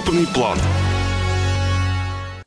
крупный план.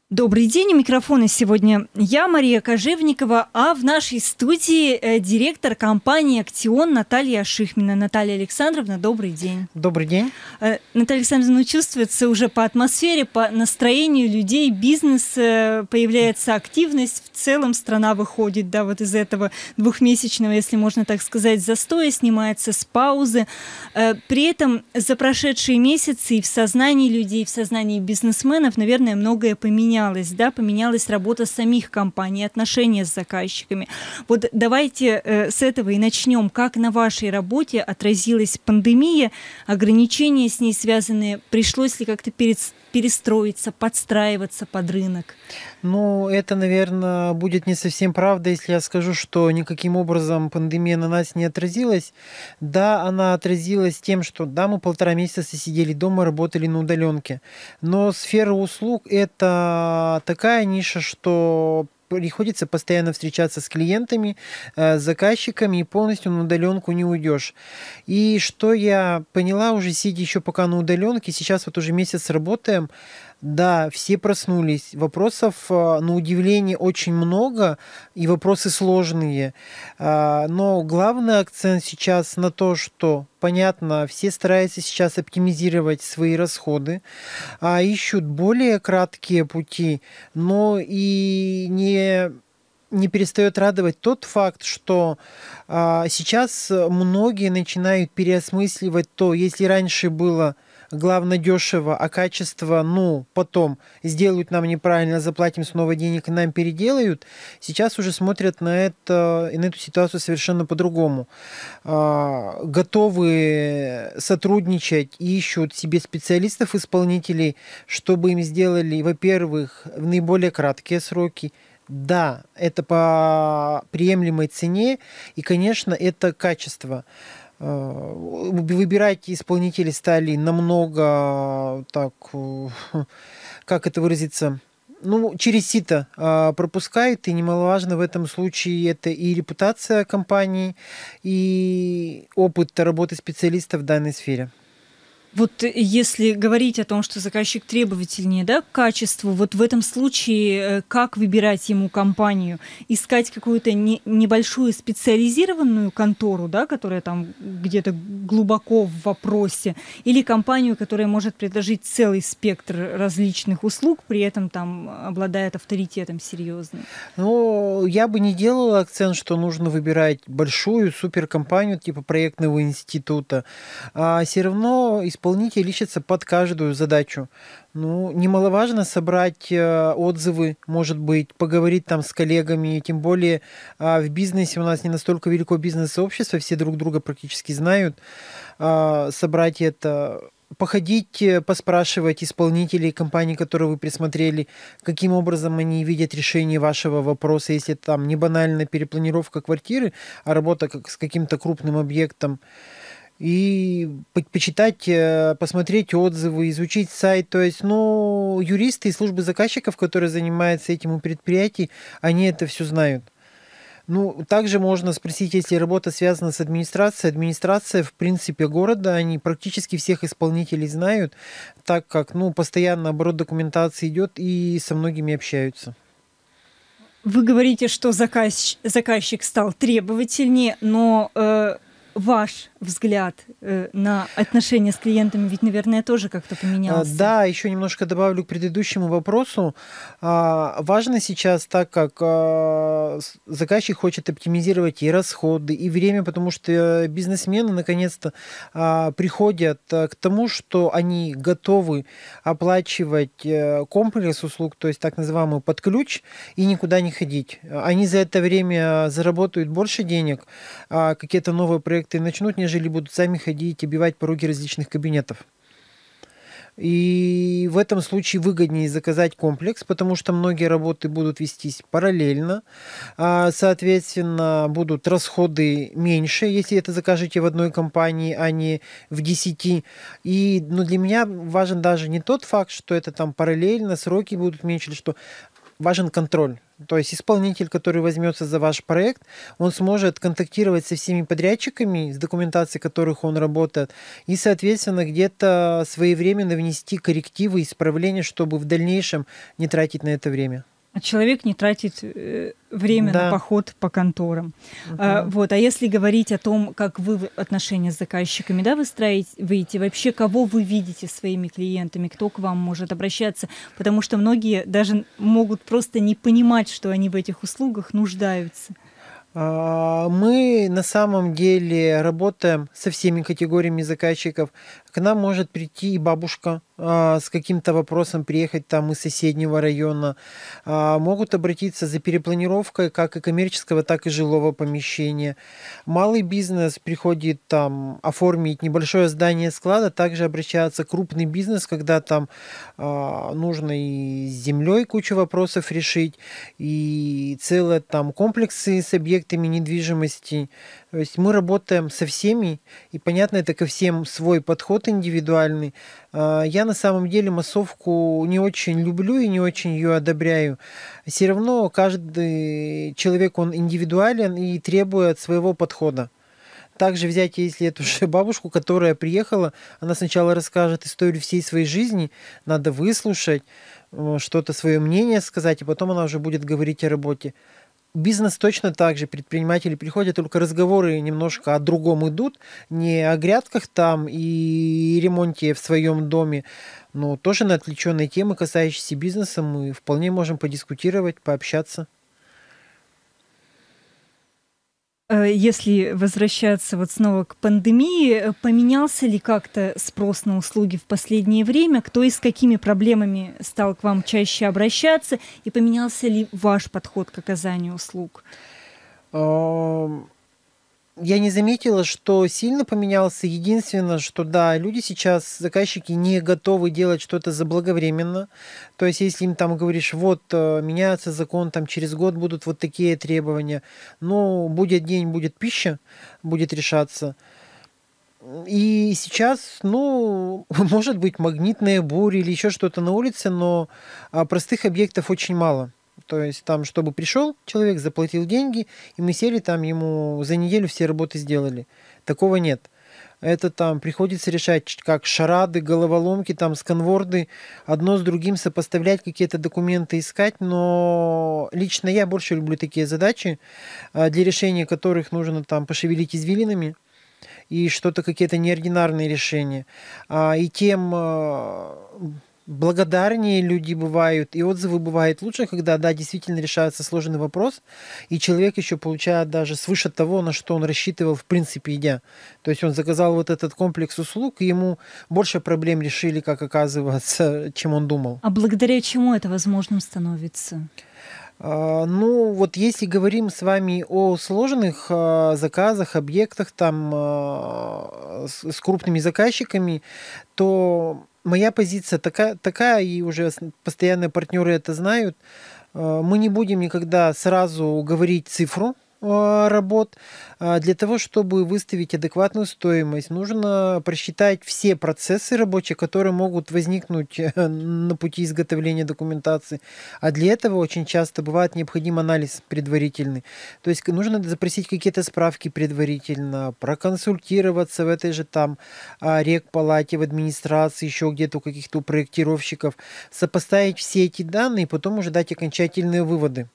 Добрый день, у микрофона сегодня я, Мария Кожевникова, а в нашей студии э, директор компании «Актион» Наталья Шихмина. Наталья Александровна, добрый день. Добрый день. Э, Наталья Александровна ну, чувствуется уже по атмосфере, по настроению людей, бизнес, э, появляется активность, в целом страна выходит да, вот из этого двухмесячного, если можно так сказать, застоя, снимается с паузы. При этом за прошедшие месяцы и в сознании людей, и в сознании бизнесменов, наверное, многое поменялось поменялось, да, поменялась работа самих компаний, отношения с заказчиками. Вот давайте э, с этого и начнем. Как на вашей работе отразилась пандемия, ограничения с ней связанные, пришлось ли как-то перестать перестроиться, подстраиваться под рынок? Ну, это, наверное, будет не совсем правда, если я скажу, что никаким образом пандемия на нас не отразилась. Да, она отразилась тем, что да, мы полтора месяца сидели дома, работали на удаленке. Но сфера услуг – это такая ниша, что приходится постоянно встречаться с клиентами, э, с заказчиками, и полностью на удаленку не уйдешь. И что я поняла уже, сидя еще пока на удаленке, сейчас вот уже месяц работаем, да, все проснулись. Вопросов, э, на удивление, очень много, и вопросы сложные. А, но главный акцент сейчас на то, что, понятно, все стараются сейчас оптимизировать свои расходы, а ищут более краткие пути, но и не не перестает радовать тот факт, что а, сейчас многие начинают переосмысливать то, если раньше было главное, дешево, а качество, ну, потом сделают нам неправильно, заплатим снова денег и нам переделают, сейчас уже смотрят на, это, и на эту ситуацию совершенно по-другому. А, готовы сотрудничать и ищут себе специалистов-исполнителей, чтобы им сделали, во-первых, в наиболее краткие сроки, да, это по приемлемой цене, и, конечно, это качество. Э, выбирайте исполнителей стали намного э, так, э, как это выразиться, ну, через сито пропускают, и немаловажно в этом случае это и репутация компании, и опыт работы специалиста в данной сфере. Вот если говорить о том, что заказчик требовательнее да, к качеству, вот в этом случае э, как выбирать ему компанию? Искать какую-то не, небольшую специализированную контору, да, которая там где-то глубоко в вопросе, или компанию, которая может предложить целый спектр различных услуг, при этом там обладает авторитетом серьезным? Ну, я бы не делала акцент, что нужно выбирать большую суперкомпанию типа проектного института, а все равно использовать исполнитель ищется под каждую задачу. Ну, немаловажно собрать э, отзывы, может быть, поговорить там с коллегами, тем более э, в бизнесе у нас не настолько велико бизнес-сообщество, все друг друга практически знают. Э, собрать это походить, э, поспрашивать исполнителей компаний, которые вы присмотрели, каким образом они видят решение вашего вопроса, если там не банальная перепланировка квартиры, а работа как с каким-то крупным объектом и по почитать, э, посмотреть отзывы, изучить сайт. То есть, ну, юристы и службы заказчиков, которые занимаются этим у предприятий, они это все знают. Ну, также можно спросить, если работа связана с администрацией. Администрация, в принципе, города, они практически всех исполнителей знают, так как, ну, постоянно оборот документации идет и со многими общаются. Вы говорите, что заказ, заказчик стал требовательнее, но э, ваш взгляд э, на отношения с клиентами ведь, наверное, тоже как-то а, поменялся. Да, еще немножко добавлю к предыдущему вопросу. А, важно сейчас, так как а, заказчик хочет оптимизировать и расходы, и время, потому что бизнесмены наконец-то приходят к тому, что они готовы оплачивать э, комплекс услуг, то есть так называемый под ключ, и никуда не ходить. Они за это время заработают больше денег, какие-то новые проекты проекты начнут, нежели будут сами ходить и бивать пороги различных кабинетов. И в этом случае выгоднее заказать комплекс, потому что многие работы будут вестись параллельно. А, соответственно, будут расходы меньше, если это закажете в одной компании, а не в 10. И ну, для меня важен даже не тот факт, что это там параллельно, сроки будут меньше, или что, важен контроль. То есть исполнитель, который возьмется за ваш проект, он сможет контактировать со всеми подрядчиками, с документацией которых он работает, и, соответственно, где-то своевременно внести коррективы, исправления, чтобы в дальнейшем не тратить на это время а человек не тратит э, время да. на поход по конторам. Угу. А, вот. А если говорить о том, как вы отношения с заказчиками да, выстраиваете, вообще кого вы видите своими клиентами, кто к вам может обращаться, потому что многие даже могут просто не понимать, что они в этих услугах нуждаются. А, мы на самом деле работаем со всеми категориями заказчиков. К нам может прийти и бабушка, а, с каким-то вопросом приехать там из соседнего района, а, могут обратиться за перепланировкой как и коммерческого, так и жилого помещения. Малый бизнес приходит там оформить небольшое здание склада, также обращается крупный бизнес, когда там а, нужно и с землей кучу вопросов решить, и целые там комплексы с объектами недвижимости. То есть мы работаем со всеми, и понятно, это ко всем свой подход индивидуальный. А, я на самом деле массовку не очень люблю и не очень ее одобряю. Все равно каждый человек, он индивидуален и требует своего подхода. Также взять, если эту же бабушку, которая приехала, она сначала расскажет историю всей своей жизни, надо выслушать, э, что-то свое мнение сказать, и а потом она уже будет говорить о работе. Бизнес точно так же, предприниматели приходят, только разговоры немножко о другом идут, не о грядках там и ремонте в своем доме, но тоже на отвлеченные темы, касающиеся бизнеса, мы вполне можем подискутировать, пообщаться. Э, если возвращаться вот снова к пандемии, э, поменялся ли как-то спрос на услуги в последнее время? Кто и с какими проблемами стал к вам чаще обращаться? И поменялся ли ваш подход к оказанию услуг? я не заметила, что сильно поменялся. Единственное, что да, люди сейчас, заказчики, не готовы делать что-то заблаговременно. То есть, если им там говоришь, вот, э, меняется закон, там через год будут вот такие требования. Ну, будет день, будет пища, будет решаться. И сейчас, ну, может быть, магнитные бури или еще что-то на улице, но а, простых объектов очень мало. То есть там, чтобы пришел человек, заплатил деньги, и мы сели там ему за неделю все работы сделали. Такого нет. Это там приходится решать как шарады, головоломки, там сканворды, одно с другим сопоставлять, какие-то документы искать, но лично я больше люблю такие задачи, а, для решения которых нужно там пошевелить извилинами, и что-то какие-то неординарные решения. А, и тем а, благодарнее люди бывают, и отзывы бывают лучше, когда, да, действительно решается сложный вопрос, и человек еще получает даже свыше того, на что он рассчитывал, в принципе, идя. То есть он заказал вот этот комплекс услуг, и ему больше проблем решили, как оказывается, чем он думал. А благодаря чему это возможным становится? А, ну, вот если говорим с вами о сложных а, заказах, объектах там а, с крупными заказчиками, то моя позиция такая, такая, и уже постоянные партнеры это знают. Э, мы не будем никогда сразу говорить цифру, Э, работ. А, для того, чтобы выставить адекватную стоимость, нужно просчитать все процессы рабочие, которые могут возникнуть э, на пути изготовления документации. А для этого очень часто бывает необходим анализ предварительный. То есть нужно запросить какие-то справки предварительно, проконсультироваться в этой же там а, рекпалате, в администрации, еще где-то у каких-то проектировщиков, сопоставить все эти данные и потом уже дать окончательные выводы.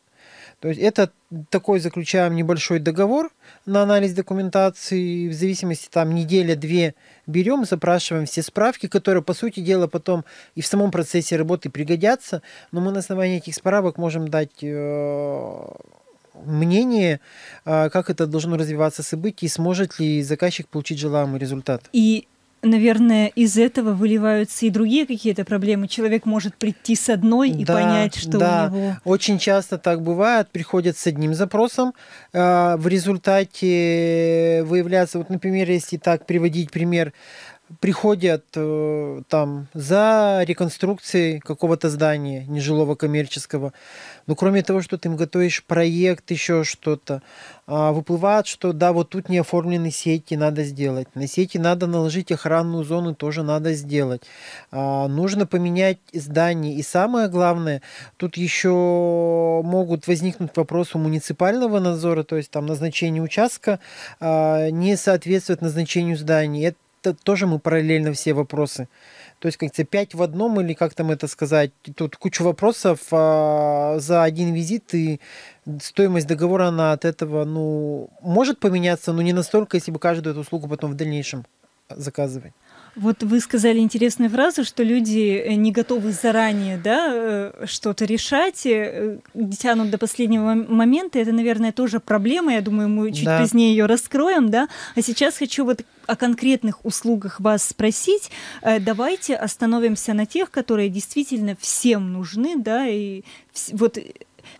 То есть это такой заключаем небольшой договор на анализ документации. В зависимости там неделя-две берем, запрашиваем все справки, которые, по сути дела, потом и в самом процессе работы пригодятся. Но мы на основании этих справок можем дать э, мнение, э, как это должно развиваться событие, и сможет ли заказчик получить желаемый результат. И наверное, из этого выливаются и другие какие-то проблемы. Человек может прийти с одной и да, понять, что да. у него... Очень часто так бывает. Приходят с одним запросом. Э, в результате выявляется, вот, например, если так приводить пример, приходят э, там за реконструкцией какого-то здания нежилого коммерческого. Но ну, кроме того, что ты им готовишь проект, еще что-то, э, выплывает, что да, вот тут не оформлены сети, надо сделать. На сети надо наложить охранную зону, тоже надо сделать. Э, нужно поменять здание. И самое главное, тут еще могут возникнуть вопросы муниципального надзора, то есть там назначение участка э, не соответствует назначению здания. Это тоже мы параллельно все вопросы. То есть как-то пять в одном или как там это сказать. Тут куча вопросов а, за один визит и стоимость договора она от этого ну может поменяться, но не настолько, если бы каждую эту услугу потом в дальнейшем заказывать. Вот вы сказали интересную фразу, что люди э, не готовы заранее да, э, что-то решать, э, тянут до последнего момента. Это, наверное, тоже проблема. Я думаю, мы чуть да. позднее ее раскроем. Да? А сейчас хочу вот о конкретных услугах вас спросить. Давайте остановимся на тех, которые действительно всем нужны, да, и вот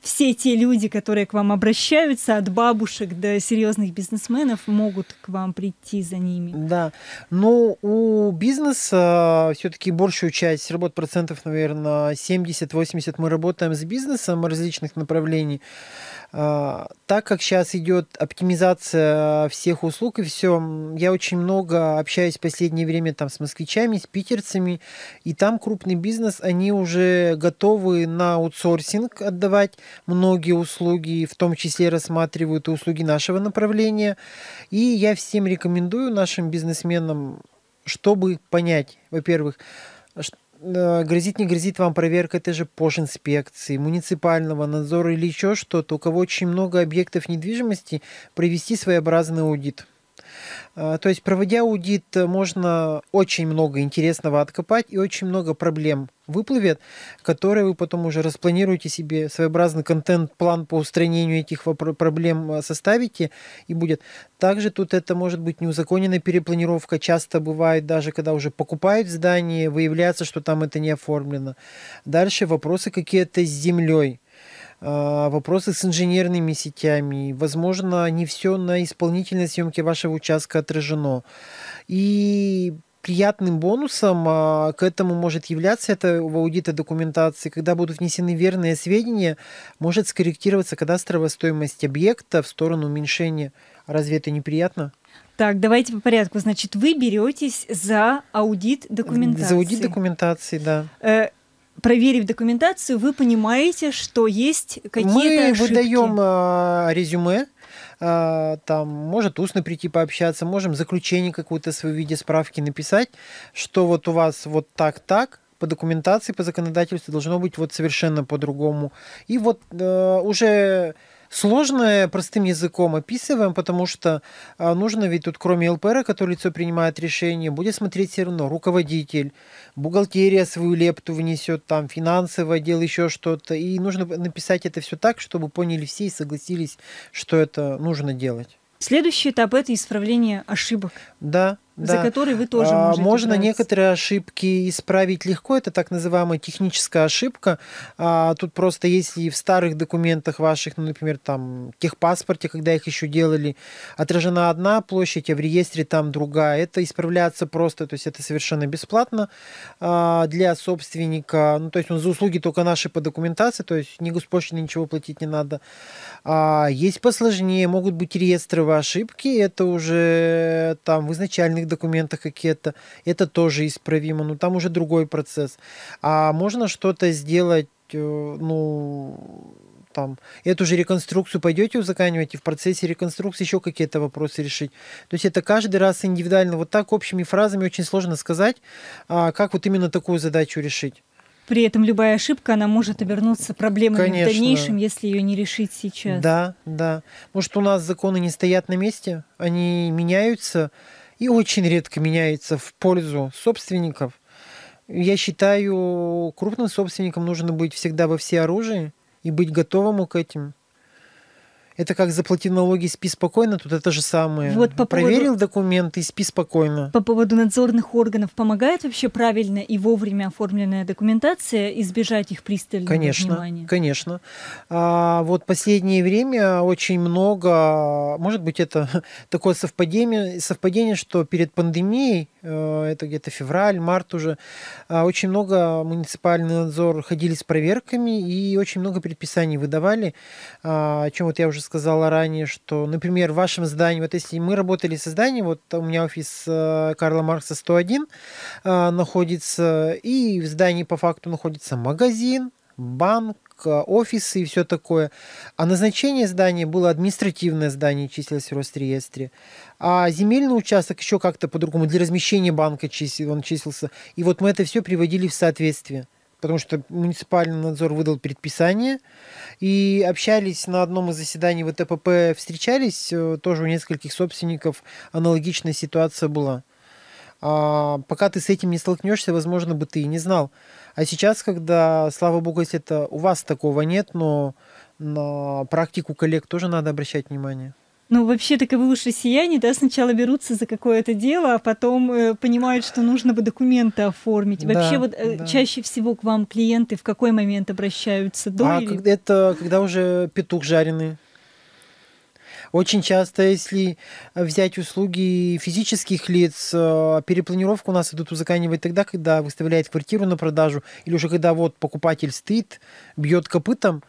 все те люди, которые к вам обращаются, от бабушек до серьезных бизнесменов, могут к вам прийти за ними. Да, но ну, у бизнеса э, все-таки большую часть работ, процентов, наверное, 70-80 мы работаем с бизнесом различных направлений. Э, так как сейчас идет оптимизация всех услуг и все, я очень много общаюсь в последнее время там с москвичами, с питерцами, и там крупный бизнес, они уже готовы на аутсорсинг отдавать многие услуги, в том числе рассматривают и услуги нашего направления. И я всем рекомендую нашим бизнесменам, чтобы понять, во-первых, э, грозит, не грозит вам проверка, это же инспекции муниципального надзора или еще что-то. У кого очень много объектов недвижимости, провести своеобразный аудит – а, то есть, проводя аудит, можно очень много интересного откопать и очень много проблем выплывет, которые вы потом уже распланируете себе, своеобразный контент-план по устранению этих проблем а, составите и будет. Также тут это может быть неузаконенная перепланировка. Часто бывает даже, когда уже покупают здание, выявляется, что там это не оформлено. Дальше вопросы какие-то с землей а, вопросы с инженерными сетями. Возможно, не все на исполнительной съемке вашего участка отражено. И приятным бонусом а, к этому может являться это в аудита документации, когда будут внесены верные сведения, может скорректироваться кадастровая стоимость объекта в сторону уменьшения. Разве это неприятно? Так, давайте по порядку. Значит, вы беретесь за аудит документации. За аудит документации, да. Э проверив документацию, вы понимаете, что есть какие-то Мы ошибки. выдаем э, резюме, э, там может устно прийти пообщаться, можем заключение какое-то свое в виде справки написать, что вот у вас вот так-так, по документации, по законодательству должно быть вот совершенно по-другому. И вот э, уже сложное простым языком описываем, потому что а, нужно ведь тут кроме ЛПР, который лицо принимает решение, будет смотреть все равно руководитель, бухгалтерия свою лепту внесет, там финансовый отдел, еще что-то. И нужно написать это все так, чтобы поняли все и согласились, что это нужно делать. Следующий этап – это исправление ошибок. Да, да. за которые вы тоже а, можете Можно брать. некоторые ошибки исправить легко, это так называемая техническая ошибка. А, тут просто если в старых документах ваших, ну, например, там, техпаспорте, когда их еще делали, отражена одна площадь, а в реестре там другая, это исправляться просто, то есть это совершенно бесплатно а, для собственника, ну, то есть он за услуги только наши по документации, то есть ни госпошлины ничего платить не надо. Есть посложнее, могут быть реестровые ошибки, это уже там в изначальных иностранных документах какие-то, это тоже исправимо, но ну, там уже другой процесс. А можно что-то сделать, э, ну, там, эту же реконструкцию пойдете узаканивать, и в процессе реконструкции еще какие-то вопросы решить. То есть это каждый раз индивидуально. Вот так общими фразами очень сложно сказать, а, как вот именно такую задачу решить. При этом любая ошибка, она может обернуться проблемой Конечно. в дальнейшем, если ее не решить сейчас. Да, да. Может, у нас законы не стоят на месте, они меняются, и очень редко меняется в пользу собственников. Я считаю, крупным собственникам нужно быть всегда во все оружие и быть готовым к этим. Это как заплати налоги, спи спокойно, тут это же самое. Вот по Проверил поводу... документы и спи спокойно. По поводу надзорных органов помогает вообще правильно и вовремя оформленная документация избежать их пристального конечно, внимания? Конечно, конечно. А, вот последнее время очень много, может быть, это такое совпадение, совпадение, что перед пандемией, э, это где-то февраль, март уже, а, очень много муниципальный надзор ходили с проверками и очень много предписаний выдавали, а, о чем вот я уже сказала ранее, что, например, в вашем здании, вот если мы работали со зданием, вот у меня офис э, Карла Маркса 101 э, находится, и в здании по факту находится магазин, банк, э, офисы и все такое. А назначение здания было административное здание, числилось в Росреестре. А земельный участок еще как-то по-другому, для размещения банка числился, он числился. И вот мы это все приводили в соответствие потому что муниципальный надзор выдал предписание, и общались на одном из заседаний ВТПП, встречались, э, тоже у нескольких собственников аналогичная ситуация была. А пока ты с этим не столкнешься, возможно, бы ты и не знал. А сейчас, когда, слава богу, если это у вас такого нет, но на практику коллег тоже надо обращать внимание. Ну вообще так таковы уж россияне, да, сначала берутся за какое-то дело, а потом э, понимают, что нужно бы документы оформить. Вообще да, вот э, да. чаще всего к вам клиенты в какой момент обращаются? До а или... это когда уже петух жареный. Очень часто, если взять услуги физических лиц, э, перепланировка у нас идут узаканивать тогда, когда выставляет квартиру на продажу, или уже когда вот покупатель стоит, бьет копытом,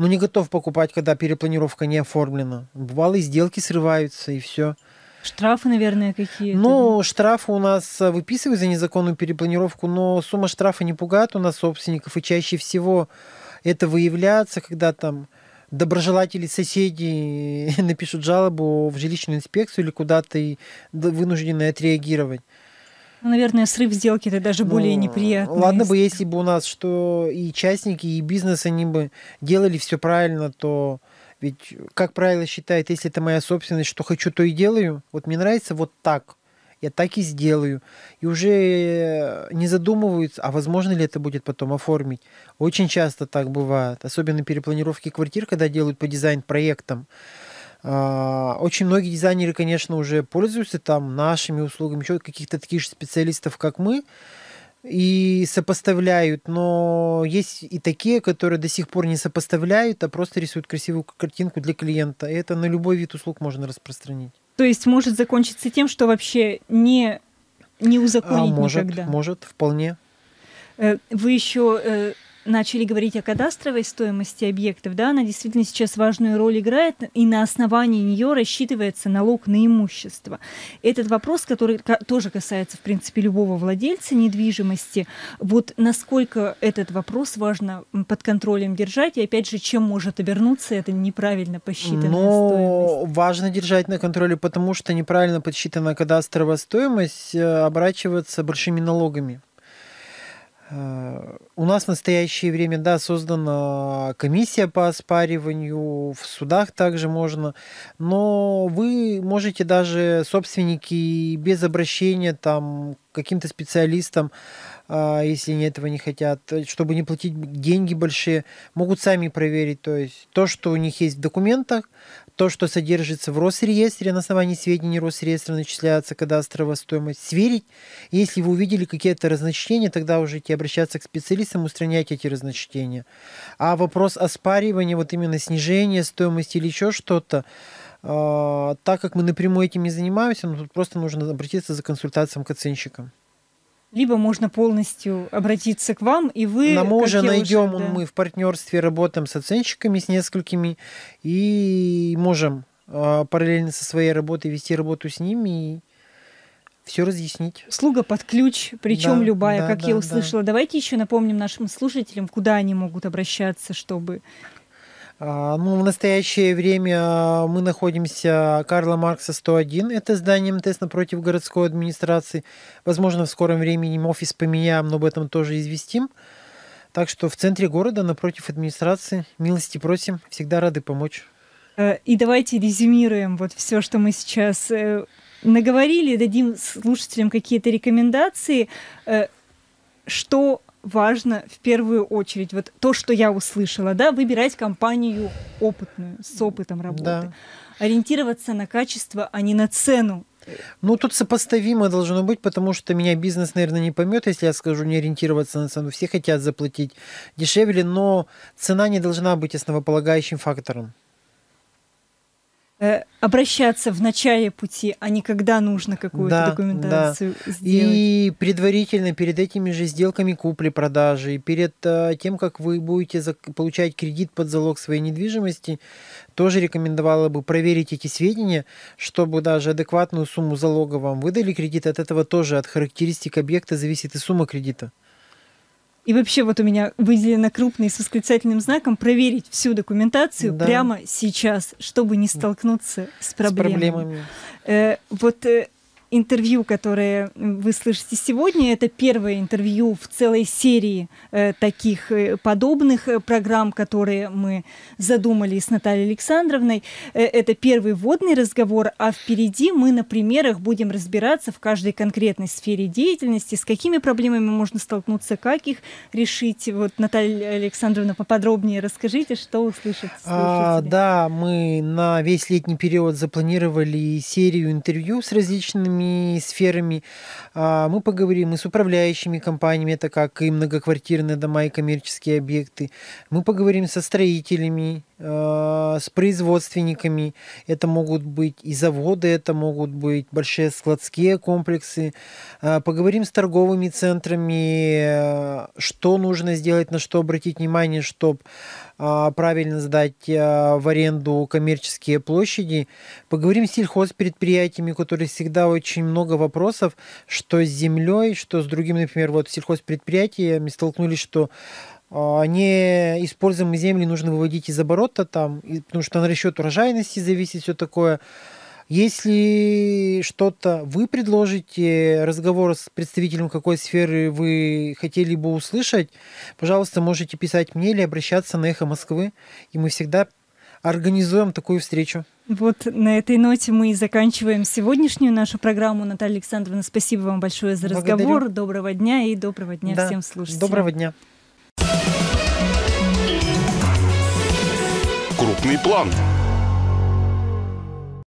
ну не готов покупать, когда перепланировка не оформлена. Бывало, и сделки срываются, и все. Штрафы, наверное, какие-то. Ну, штрафы у нас э, выписывают за незаконную перепланировку, но сумма штрафа не пугает у нас собственников, и чаще всего это выявляется, когда там доброжелатели соседи напишут жалобу в жилищную инспекцию или куда-то и вынуждены отреагировать. Наверное, срыв сделки это даже ну, более неприятно. Ладно бы, если бы у нас что и частники, и бизнес, они бы делали все правильно, то ведь, как правило, считает, если это моя собственность, что хочу, то и делаю. Вот мне нравится вот так. Я так и сделаю. И уже э, не задумываются, а возможно ли это будет потом оформить. Очень часто так бывает. Особенно перепланировки квартир, когда делают по дизайн-проектам. А, очень многие дизайнеры, конечно, уже пользуются там нашими услугами, еще каких-то таких же специалистов, как мы, и сопоставляют, но есть и такие, которые до сих пор не сопоставляют, а просто рисуют красивую картинку для клиента. И это на любой вид услуг можно распространить. То есть может закончиться тем, что вообще не, не а, узаконить а, может, никогда? Может, вполне. Э, вы еще э, начали говорить о кадастровой стоимости объектов, да, она действительно сейчас важную роль играет, и на основании нее рассчитывается налог на имущество. Этот вопрос, который тоже касается, в принципе, любого владельца недвижимости, вот насколько этот вопрос важно под контролем держать, и опять же, чем может обернуться это неправильно посчитанная Но стоимость? Важно держать на контроле, потому что неправильно подсчитанная кадастровая стоимость э, оборачивается большими налогами. Э, у нас в настоящее время, да, создана комиссия по оспариванию, в судах также можно, но вы можете даже собственники без обращения там каким-то специалистам, э, если они этого не хотят, чтобы не платить деньги большие, могут сами проверить, то есть то, что у них есть в документах, то, что содержится в Росреестре, на основании сведений Росреестра начисляется кадастровая стоимость, сверить. Если вы увидели какие-то разночтения, тогда уже идти обращаться к специалистам, устранять эти разночтения. А вопрос оспаривания, вот именно снижения стоимости или еще что-то, э, так как мы напрямую этим не занимаемся, ну, тут просто нужно обратиться за консультацией к оценщикам либо можно полностью обратиться к вам, и вы... На мужа найдем, уже, да. мы в партнерстве работаем с оценщиками, с несколькими, и можем а, параллельно со своей работой вести работу с ними и все разъяснить. Слуга под ключ, причем да, любая, да, как да, я услышала. Да. Давайте еще напомним нашим слушателям, куда они могут обращаться, чтобы а, ну, в настоящее время а, мы находимся Карла Маркса 101. Это здание МТС напротив городской администрации. Возможно, в скором времени офис поменяем, но об этом тоже известим. Так что в центре города, напротив администрации, милости просим, всегда рады помочь. Э, и давайте резюмируем вот все, что мы сейчас э, наговорили, дадим слушателям какие-то рекомендации, э, что важно в первую очередь, вот то, что я услышала, да, выбирать компанию опытную, с опытом работы. Да. Ориентироваться на качество, а не на цену ну, тут сопоставимо должно быть, потому что меня бизнес, наверное, не поймет, если я скажу не ориентироваться на цену. Все хотят заплатить дешевле, но цена не должна быть основополагающим фактором. Э, обращаться в начале пути, а не когда нужно какую-то да, документацию да. сделать. И предварительно перед этими же сделками купли-продажи, и перед э, тем, как вы будете получать кредит под залог своей недвижимости, тоже рекомендовала бы проверить эти сведения, чтобы даже адекватную сумму залога вам выдали кредит. От этого тоже от характеристик объекта зависит и сумма кредита. И вообще вот у меня выделено крупный с восклицательным знаком проверить всю документацию да. прямо сейчас, чтобы не столкнуться с проблемами. С проблемами. Э, вот э, интервью, которое вы слышите сегодня, это первое интервью в целой серии э, таких э, подобных э, программ, которые мы задумали с Натальей Александровной. Э, это первый вводный разговор, а впереди мы на примерах будем разбираться в каждой конкретной сфере деятельности, с какими проблемами можно столкнуться, как их решить. Вот, Наталья Александровна, поподробнее расскажите, что услышат а, слушатели. А, да, мы на весь летний период запланировали серию интервью с различными другими сферами. А, мы поговорим и с управляющими компаниями, это как и многоквартирные дома, и коммерческие объекты. Мы поговорим со строителями, Э, с производственниками. Это могут быть и заводы, это могут быть большие складские комплексы. Э, поговорим с торговыми центрами, э, что нужно сделать, на что обратить внимание, чтобы правильно сдать в аренду коммерческие площади. Поговорим с сельхозпредприятиями, которые всегда очень много вопросов, что с землей, что с другим, например, вот сельхозпредприятиями столкнулись, что а, не используемые земли нужно выводить из оборота, там, потому что на расчет урожайности зависит все такое. Если что-то вы предложите, разговор с представителем какой сферы вы хотели бы услышать, пожалуйста, можете писать мне или обращаться на «Эхо Москвы», и мы всегда организуем такую встречу. Вот на этой ноте мы и заканчиваем сегодняшнюю нашу программу. Наталья Александровна, спасибо вам большое за разговор. Благодарю. Доброго дня и доброго дня да. всем слушателям. Доброго дня. Крупный план.